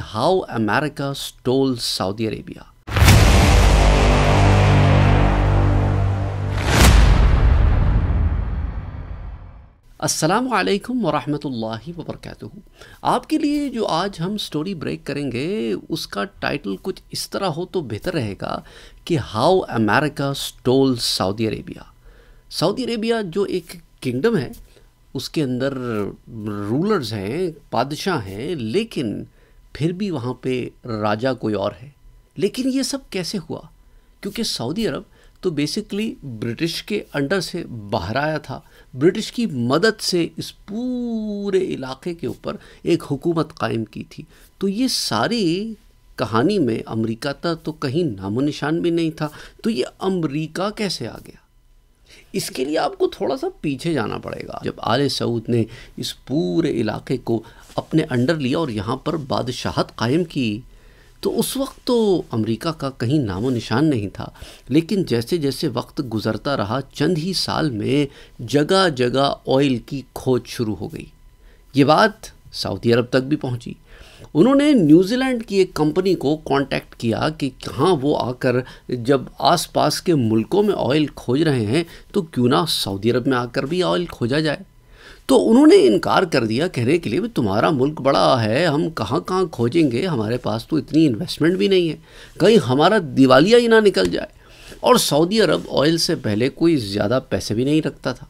how America stole Saudi Arabia अस्सलाम वालेकुम वरहमतुल्लाहि आपके लिए जो आज हम स्टोरी ब्रेक करेंगे उसका टाइटल कुछ इस तरह हो तो बेहतर रहेगा कि how America stole Saudi Arabia Saudi Arabia जो एक किंगडम है उसके अंदर रूलर्स हैं बादशाह हैं लेकिन फिर भी वहाँ पे राजा कोई और है लेकिन ये सब कैसे हुआ क्योंकि सऊदी अरब तो बेसिकली ब्रिटिश के अंडर से बाहर आया था ब्रिटिश की मदद से इस पूरे इलाके के ऊपर एक हुकूमत कायम की थी तो ये सारी कहानी में अमेरिका था तो कहीं नामो निशान भी नहीं था तो ये अमेरिका कैसे आ गया इसके लिए आपको थोड़ा सा पीछे जाना पड़ेगा जब आल सऊद ने इस पूरे इलाके को अपने अंडर लिया और यहाँ पर बादशाहत कायम की तो उस वक्त तो अमेरिका का कहीं नामो निशान नहीं था लेकिन जैसे जैसे वक्त गुजरता रहा चंद ही साल में जगह जगह ऑयल की खोज शुरू हो गई ये बात सऊदी अरब तक भी पहुंची उन्होंने न्यूजीलैंड की एक कंपनी को कांटेक्ट किया कि कहाँ वो आकर जब आसपास के मुल्कों में ऑयल खोज रहे हैं तो क्यों ना सऊदी अरब में आकर भी ऑयल खोजा जाए तो उन्होंने इनकार कर दिया कहने के लिए भी तुम्हारा मुल्क बड़ा है हम कहाँ कहाँ खोजेंगे हमारे पास तो इतनी इन्वेस्टमेंट भी नहीं है कहीं हमारा दिवालिया ही ना निकल जाए और सऊदी अरब ऑयल से पहले कोई ज़्यादा पैसे भी नहीं रखता था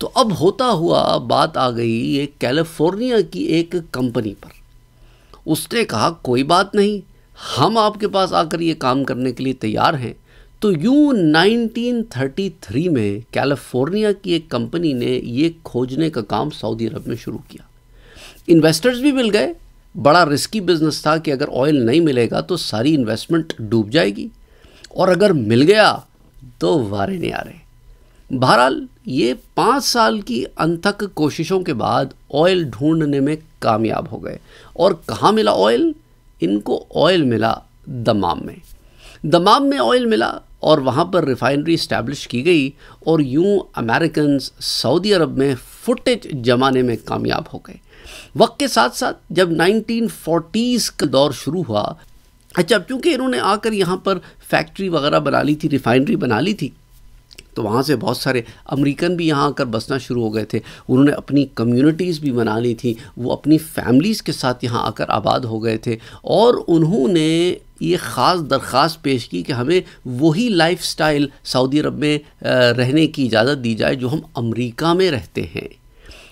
तो अब होता हुआ बात आ गई ये कैलिफोर्निया की एक कंपनी पर उसने कहा कोई बात नहीं हम आपके पास आकर ये काम करने के लिए तैयार हैं तो यूँ 1933 में कैलिफोर्निया की एक कंपनी ने ये खोजने का काम सऊदी अरब में शुरू किया इन्वेस्टर्स भी मिल गए बड़ा रिस्की बिजनेस था कि अगर ऑयल नहीं मिलेगा तो सारी इन्वेस्टमेंट डूब जाएगी और अगर मिल गया तो वारे नहीं आ रहे बहरहाल ये पाँच साल की अंतक कोशिशों के बाद ऑयल ढूंढने में कामयाब हो गए और कहाँ मिला ऑयल इनको ऑयल मिला दमाम में दमाम में ऑयल मिला और वहाँ पर रिफाइनरी इस्टेब्लिश की गई और यूँ अमेरिकन सऊदी अरब में फुटेज जमाने में कामयाब हो गए वक्त के साथ साथ जब 1940s का दौर शुरू हुआ अच्छा चूँकि इन्होंने आकर यहाँ पर फैक्ट्री वगैरह बना ली थी रिफाइनरी बना ली थी तो वहाँ से बहुत सारे अमेरिकन भी यहाँ आकर बसना शुरू हो गए थे उन्होंने अपनी कम्युनिटीज़ भी बना ली थी वो अपनी फैमिलीज़ के साथ यहाँ आकर आबाद हो गए थे और उन्होंने ये ख़ास दरख्वास्त पेश की कि हमें वही लाइफ स्टाइल सऊदी अरब में रहने की इजाज़त दी जाए जो हम अमरीका में रहते हैं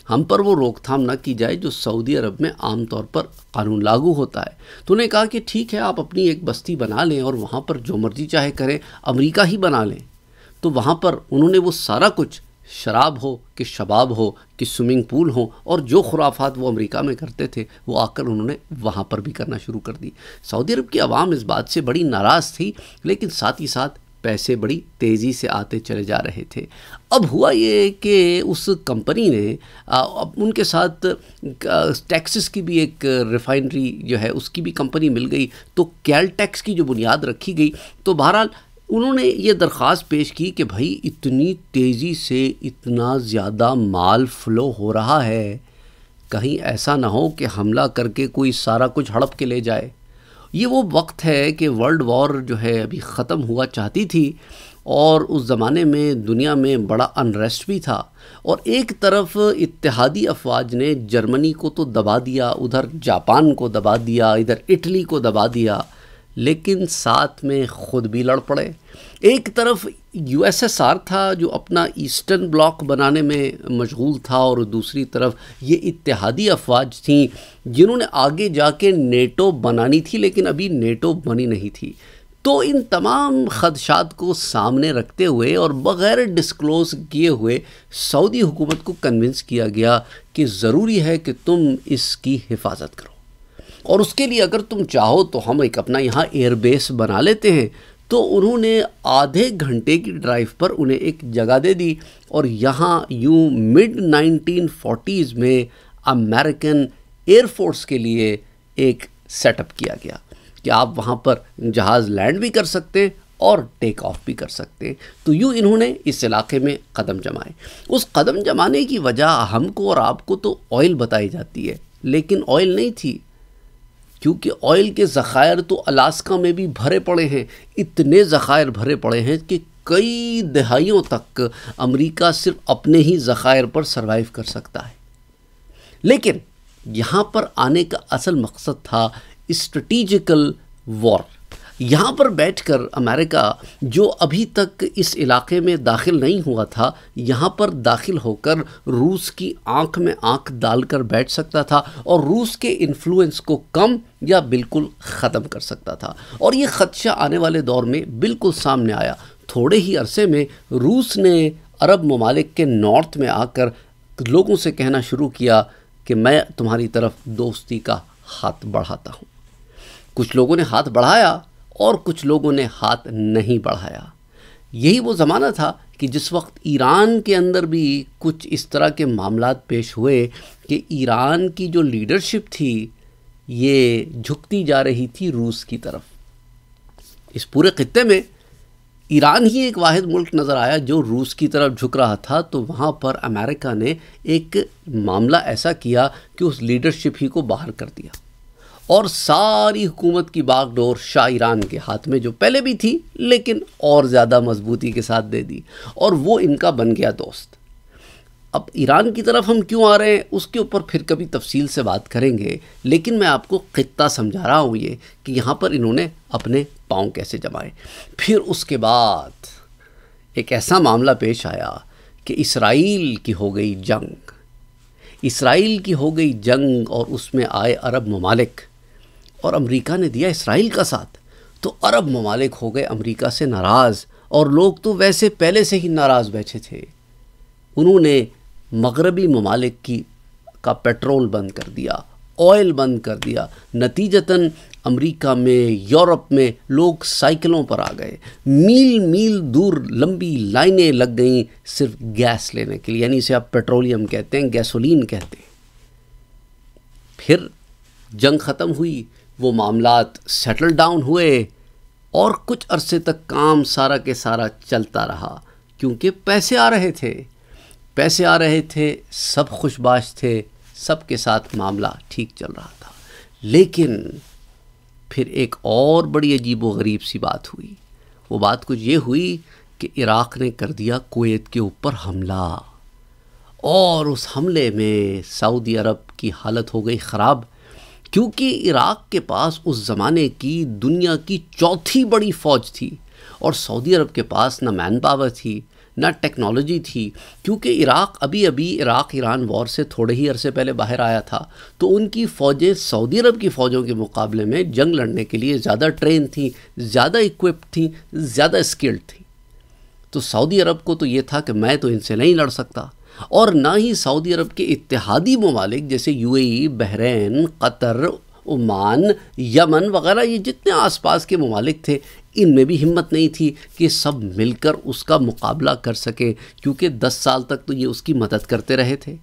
हम पर वो रोकथाम ना की जाए जो सऊदी अरब में आम तौर पर कानून लागू होता है तो उन्हें कहा कि ठीक है आप अपनी एक बस्ती बना लें और वहाँ पर जो मर्जी चाहे करें अमेरिका ही बना लें तो वहाँ पर उन्होंने वो सारा कुछ शराब हो कि शबाब हो कि स्विमिंग पूल हो और जो खुराफात वो अमेरिका में करते थे वो आकर उन्होंने वहाँ पर भी करना शुरू कर दी सऊदी अरब की आवाम इस बात से बड़ी नाराज़ थी लेकिन साथ ही साथ पैसे बड़ी तेज़ी से आते चले जा रहे थे अब हुआ ये कि उस कंपनी ने अब उनके साथ टैक्सेस की भी एक रिफाइनरी जो है उसकी भी कंपनी मिल गई तो कैल टैक्स की जो बुनियाद रखी गई तो बहरहाल उन्होंने ये दरख्वास्त पेश की कि भाई इतनी तेज़ी से इतना ज़्यादा माल फ्लो हो रहा है कहीं ऐसा ना हो कि हमला करके कोई सारा कुछ हड़प के ले जाए ये वो वक्त है कि वर्ल्ड वॉर जो है अभी ख़त्म हुआ चाहती थी और उस ज़माने में दुनिया में बड़ा अनरेस्ट भी था और एक तरफ इतिहादी अफवाज ने जर्मनी को तो दबा दिया उधर जापान को दबा दिया इधर इटली को दबा दिया लेकिन साथ में खुद भी लड़ पड़े एक तरफ यूएसएसआर था जो अपना ईस्टर्न ब्लॉक बनाने में मशगूल था और दूसरी तरफ ये इत्तेहादी अफवाज थी जिन्होंने आगे जाके नेटो बनानी थी लेकिन अभी नेटो बनी नहीं थी तो इन तमाम खदशात को सामने रखते हुए और बग़ैर डिस्क्लोज किए हुए सऊदी हुकूमत को कन्विंस किया गया कि ज़रूरी है कि तुम इसकी हिफाजत करो और उसके लिए अगर तुम चाहो तो हम एक अपना यहाँ एयरबेस बना लेते हैं तो उन्होंने आधे घंटे की ड्राइव पर उन्हें एक जगह दे दी और यहाँ यूँ मिड 1940s में अमेरिकन एयरफोर्स के लिए एक सेटअप किया गया कि आप वहाँ पर जहाज़ लैंड भी कर सकते हैं और टेक ऑफ भी कर सकते हैं तो यूँ इन्होंने इस इलाके में कदम जमाए उस कदम जमाने की वजह हमको और आपको तो ऑयल बताई जाती है लेकिन ऑयल नहीं थी क्योंकि ऑयल के ज़ख़ायर तो अलास्का में भी भरे पड़े हैं इतने ज़ख़ायर भरे पड़े हैं कि कई दहाइयों तक अमेरिका सिर्फ अपने ही ज़ख़ायर पर सरवाइव कर सकता है लेकिन यहाँ पर आने का असल मकसद था स्ट्रेटिजिकल वॉर यहाँ पर बैठकर अमेरिका जो अभी तक इस इलाके में दाखिल नहीं हुआ था यहाँ पर दाखिल होकर रूस की आंख में आंख डालकर बैठ सकता था और रूस के इन्फ्लुएंस को कम या बिल्कुल ख़त्म कर सकता था और ये ख़दशा आने वाले दौर में बिल्कुल सामने आया थोड़े ही अरसे में रूस ने अरब ममालिक के नॉर्थ में आकर लोगों से कहना शुरू किया कि मैं तुम्हारी तरफ दोस्ती का हाथ बढ़ाता हूँ कुछ लोगों ने हाथ बढ़ाया और कुछ लोगों ने हाथ नहीं बढ़ाया यही वो ज़माना था कि जिस वक्त ईरान के अंदर भी कुछ इस तरह के मामला पेश हुए कि ईरान की जो लीडरशिप थी ये झुकती जा रही थी रूस की तरफ इस पूरे खत्े में ईरान ही एक वाद मुल्क नज़र आया जो रूस की तरफ झुक रहा था तो वहाँ पर अमेरिका ने एक मामला ऐसा किया कि उस लीडरशिप ही को बाहर कर दिया और सारी हुकूमत की बागडोर शाह ईरान के हाथ में जो पहले भी थी लेकिन और ज़्यादा मजबूती के साथ दे दी और वो इनका बन गया दोस्त अब ईरान की तरफ हम क्यों आ रहे हैं उसके ऊपर फिर कभी तफसील से बात करेंगे लेकिन मैं आपको खत्ता समझा रहा हूँ ये कि यहाँ पर इन्होंने अपने पाँव कैसे जमाए फिर उसके बाद एक ऐसा मामला पेश आया कि इसराइल की हो गई जंग इसराइल की हो गई जंग और उसमें आए अरब ममालिक और अमेरिका ने दिया इसराइल का साथ तो अरब ममालिक हो गए अमेरिका से नाराज़ और लोग तो वैसे पहले से ही नाराज़ बैठे थे उन्होंने मगरबी ममालिक की का पेट्रोल बंद कर दिया ऑयल बंद कर दिया नतीजतन अमेरिका में यूरोप में लोग साइकिलों पर आ गए मील मील दूर लंबी लाइनें लग गईं सिर्फ गैस लेने के लिए यानी इसे आप पेट्रोलियम कहते हैं गैसोलीन कहते हैं फिर जंग ख़त्म हुई वो मामला सेटल डाउन हुए और कुछ अरसे तक काम सारा के सारा चलता रहा क्योंकि पैसे आ रहे थे पैसे आ रहे थे सब खुशबाश थे सब के साथ मामला ठीक चल रहा था लेकिन फिर एक और बड़ी अजीब व गरीब सी बात हुई वो बात कुछ ये हुई कि इराक़ ने कर दिया कुवैत के ऊपर हमला और उस हमले में सऊदी अरब की हालत हो गई ख़राब क्योंकि इराक़ के पास उस ज़माने की दुनिया की चौथी बड़ी फ़ौज थी और सऊदी अरब के पास ना मैन पावर थी ना टेक्नोलॉजी थी क्योंकि इराक़ अभी अभी इराक़ ईरान वॉर से थोड़े ही अरसे पहले बाहर आया था तो उनकी फ़ौजें सऊदी अरब की फ़ौजों के मुकाबले में जंग लड़ने के लिए ज़्यादा ट्रेन थी ज़्यादा इक्विप्ड थी ज़्यादा स्किल्ड थी तो सऊदी अरब को तो ये था कि मैं तो इनसे नहीं लड़ सकता और ना ही सऊदी अरब के इतिहादी ममालिक जैसे UAE, Bahrain Qatar Oman Yemen वगैरह ये जितने आसपास के ममालिक थे इनमें भी हिम्मत नहीं थी कि सब मिलकर उसका मुकाबला कर सकें क्योंकि दस साल तक तो ये उसकी मदद करते रहे थे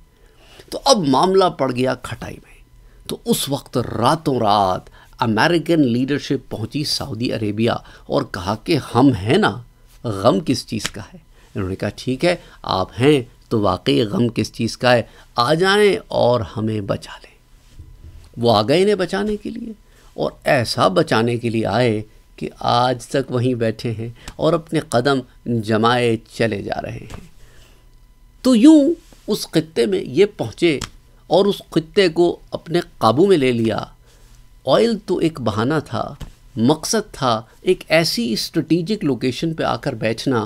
तो अब मामला पड़ गया खटाई में तो उस वक्त रातों रात अमेरिकन लीडरशिप पहुंची सऊदी अरेबिया और कहा कि हम हैं ना गम किस चीज़ का है इन्होंने कहा ठीक है आप हैं तो वाकई गम किस चीज़ का है आ जाएं और हमें बचा लें वो आ गए इन्हें बचाने के लिए और ऐसा बचाने के लिए आए कि आज तक वहीं बैठे हैं और अपने कदम जमाए चले जा रहे हैं तो यूँ उस खत्े में ये पहुँचे और उस खत्े को अपने काबू में ले लिया ऑयल तो एक बहाना था मकसद था एक ऐसी स्ट्रेटिजिक लोकेशन पे आकर बैठना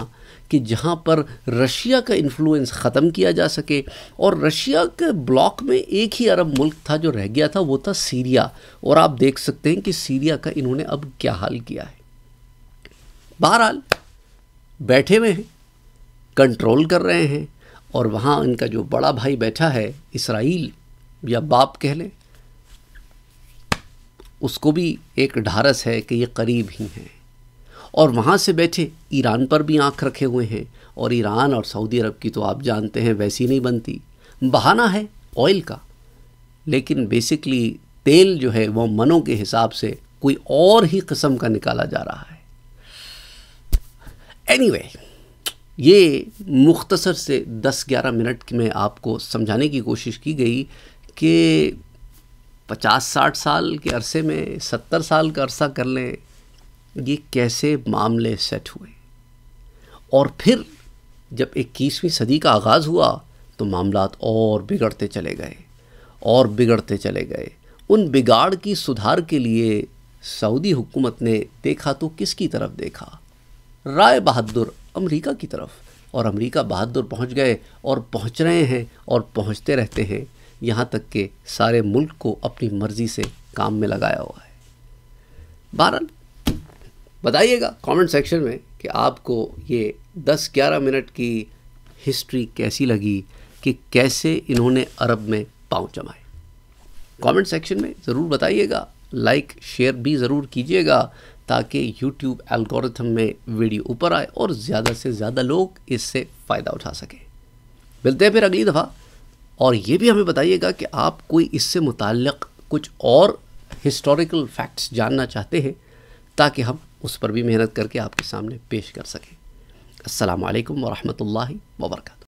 कि जहाँ पर रशिया का इन्फ्लुएंस ख़त्म किया जा सके और रशिया के ब्लॉक में एक ही अरब मुल्क था जो रह गया था वो था सीरिया और आप देख सकते हैं कि सीरिया का इन्होंने अब क्या हाल किया है बहरहाल बैठे हुए हैं कंट्रोल कर रहे हैं और वहाँ इनका जो बड़ा भाई बैठा है इसराइल या बाप कह लें उसको भी एक ढारस है कि ये करीब ही हैं और वहाँ से बैठे ईरान पर भी आंख रखे हुए हैं और ईरान और सऊदी अरब की तो आप जानते हैं वैसी नहीं बनती बहाना है ऑयल का लेकिन बेसिकली तेल जो है वो मनों के हिसाब से कोई और ही कस्म का निकाला जा रहा है एनी anyway, ये मुख्तसर से 10-11 मिनट में आपको समझाने की कोशिश की गई कि पचास साठ साल के अरसे में सत्तर साल का अरसा कर लें ये कैसे मामले सेट हुए और फिर जब इक्कीसवीं सदी का आगाज़ हुआ तो मामला और बिगड़ते चले गए और बिगड़ते चले गए उन बिगाड़ की सुधार के लिए सऊदी हुकूमत ने देखा तो किसकी तरफ देखा राय बहादुर अमेरिका की तरफ और अमेरिका बहादुर पहुंच गए और पहुंच रहे हैं और पहुंचते रहते हैं यहाँ तक के सारे मुल्क को अपनी मर्ज़ी से काम में लगाया हुआ है बहरहाल बताइएगा कमेंट सेक्शन में कि आपको ये 10-11 मिनट की हिस्ट्री कैसी लगी कि कैसे इन्होंने अरब में पाँव जमाए कमेंट सेक्शन में ज़रूर बताइएगा लाइक शेयर भी ज़रूर कीजिएगा ताकि यूट्यूब एल्गोरिथम में वीडियो ऊपर आए और ज़्यादा से ज़्यादा लोग इससे फ़ायदा उठा सकें मिलते हैं फिर अगली दफ़ा और ये भी हमें बताइएगा कि आप कोई इससे मुतक़ कुछ और हिस्टोरिकल फैक्ट्स जानना चाहते हैं ताकि हम उस पर भी मेहनत करके आपके सामने पेश कर सकें असलकम वरहमल वर्का